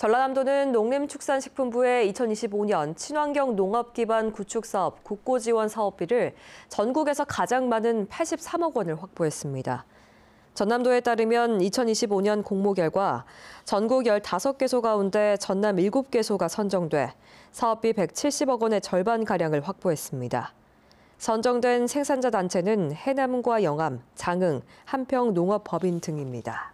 전라남도는 농림축산식품부의 2025년 친환경 농업 기반 구축 사업 국고 지원 사업비를 전국에서 가장 많은 83억 원을 확보했습니다. 전남도에 따르면 2025년 공모 결과 전국 15개소 가운데 전남 7개소가 선정돼 사업비 170억 원의 절반가량을 확보했습니다. 선정된 생산자 단체는 해남과 영암, 장흥, 한평 농업법인 등입니다.